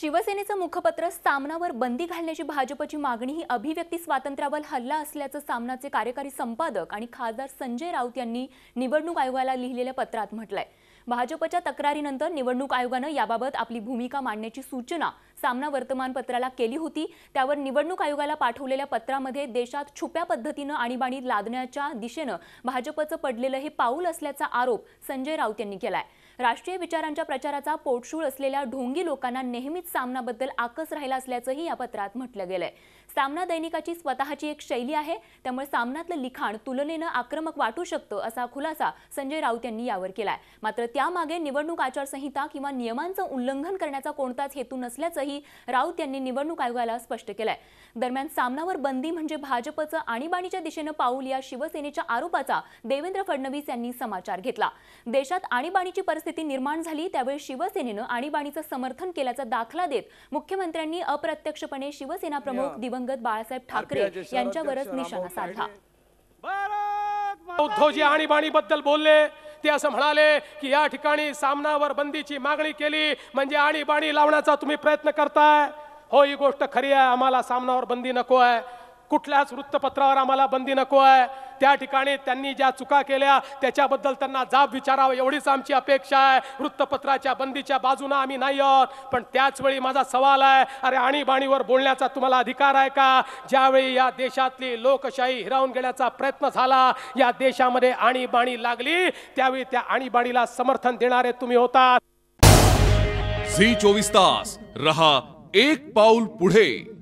शिवसेनेचं मुखपत्र सामनावर बंदी घालण्याची भाजपची मागणी ही अभिव्यक्ती स्वातंत्र्यावर हल्ला असल्याचं सामनाचे कार्यकारी संपादक आणि खासदार संजय राऊत यांनी निवडणूक आयोगाला लिहिलेल्या पत्रात म्हटलंय भाजपच्या तक्रारीनंतर निवडणूक आयोगानं याबाबत आपली भूमिका मांडण्याची सूचना सामना वर्तमानपत्राला केली होती त्यावर निवडणूक आयोगाला पाठवलेल्या पत्रामध्ये देशात छुप्या पद्धतीनं आणीबाणी लादण्याच्या दिशेनं भाजपचं पडलेलं हे पाऊल असल्याचा आरोप संजय राऊत यांनी केलाय राष्ट्रीय विचारांच्या प्रचाराचा पोटशूळ असलेल्या ढोंगी लोकांना नेहमीच सामनाबद्दल आकस राहिला असल्याचंही या पत्रात म्हटलं गेलंय सामना दैनिकाची स्वतःची एक शैली आहे त्यामुळे सामन्यातलं लिखाण तुलनेनं आक्रमक वाटू शकतं असा खुलासा संजय राऊत यांनी यावर केलाय मात्र त्यामागे निवडणूक आचारसंहिता किंवा नियमांचं उल्लंघन करण्याचा कोणताच हेतू नसल्याचंही असंही राऊत यांनी निवडणूक आयोगाला स्पष्ट केलंय दरम्यान सामनावर बंदी म्हणजे भाजपचं आणीबाणीच्या दिशेनं पाऊल या शिवसेनेच्या आरोपाचा देवेंद्र फडणवीस यांनी समाचार घेतला देशात आणीबाणीची परिस्थिती निर्माण झाली त्यावेळी शिवसेनेनं आणीबाणीचं समर्थन केल्याचा दाखला देत मुख्यमंत्र्यांनी अप्रत्यक्षपणे शिवसेना प्रमुख दिवंगत बाळासाहेब ठाकरे यांच्यावरच निशाणा साधला उद्धवजी आणीबाणीबद्दल बोलले ते असं म्हणाले की या ठिकाणी सामनावर बंदीची मागणी केली म्हणजे आणीबाणी लावण्याचा तुम्ही प्रयत्न करताय हो ही गोष्ट खरी आहे आम्हाला सामनावर बंदी नको आहे कुठल्याच वृत्तपत्रावर आम्हाला बंदी नको आहे त्या ठिकाणी त्यांनी ज्या चुका केल्या त्याच्याबद्दल त्यांना जाब विचारावं एवढीच आमची अपेक्षा आहे वृत्तपत्राच्या बंदीच्या बाजूनं आम्ही नाही आहोत पण त्याचवेळी माझा सवाल आहे अरे आणीबाणीवर बोलण्याचा तुम्हाला अधिकार आहे का ज्यावेळी या देशातली लोकशाही हिरावून घेण्याचा प्रयत्न झाला या देशामध्ये आणीबाणी लागली त्यावेळी त्या आणीबाणीला समर्थन देणारे तुम्ही होता सी चोवीस तास रहा एक पाऊल पुढे